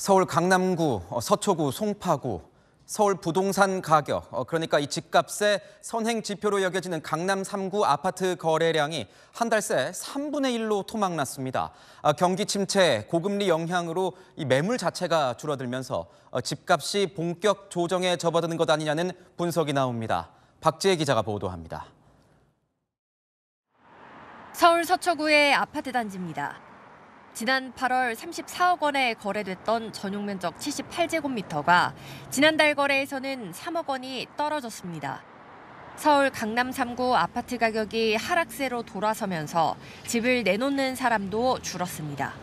서울 강남구, 어, 서초구, 송파구, 서울 부동산 가격, 어, 그러니까 이 집값의 선행 지표로 여겨지는 강남 3구 아파트 거래량이 한 달 새 3분의 1로 토막났습니다. 아, 경기 침체, 고금리 영향으로 이 매물 자체가 줄어들면서 어, 집값이 본격 조정에 접어드는 것 아니냐는 분석이 나옵니다. 박지혜 기자가 보도합니다. 서울 서초구의 아파트 단지입니다. 지난 8월 34억 원에 거래됐던 전용 면적 78제곱미터가 지난달 거래에서는 3억 원이 떨어졌습니다. 서울 강남 3구 아파트 가격이 하락세로 돌아서면서 집을 내놓는 사람도 줄었습니다.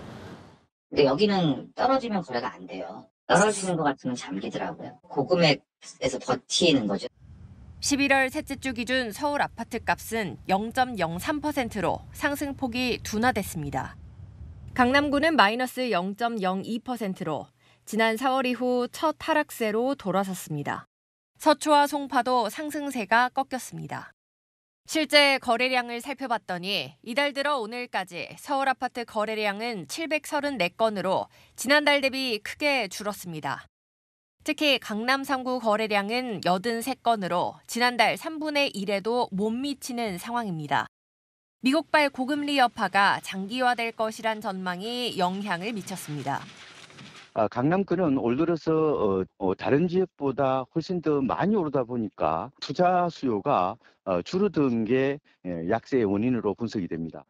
근데 여기는 떨어지면 거래가 안 돼요. 떨어지는 것 같으면 잠기더라고요. 고금액에서 버티는 거죠. 11월 셋째 주 기준 서울 아파트 값은 0.03%로 상승폭이 둔화됐습니다. 강남구는 마이너스 0.02%로 지난 4월 이후 첫 하락세로 돌아섰습니다. 서초와 송파도 상승세가 꺾였습니다. 실제 거래량을 살펴봤더니 이달 들어 오늘까지 서울 아파트 거래량은 734건으로 지난달 대비 크게 줄었습니다. 특히 강남 3구 거래량은 83건으로 지난달 3분의 1에도 못 미치는 상황입니다. 미국발 고금리 여파가 장기화될 것이란 전망이 영향을 미쳤습니다. 아, 강남권은올 들어서 어, 다른 지역보다 훨씬 더 많이 오르다 보니까 투자 수요가 어, 줄어든 게 예, 약세의 원인으로 분석이 됩니다.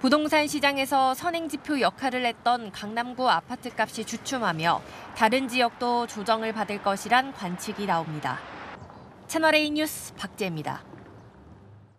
부동산 시장에서 선행지표 역할을 했던 강남구 아파트값이 주춤하며 다른 지역도 조정을 받을 것이란 관측이 나옵니다. 채널A 뉴스 박재입니다.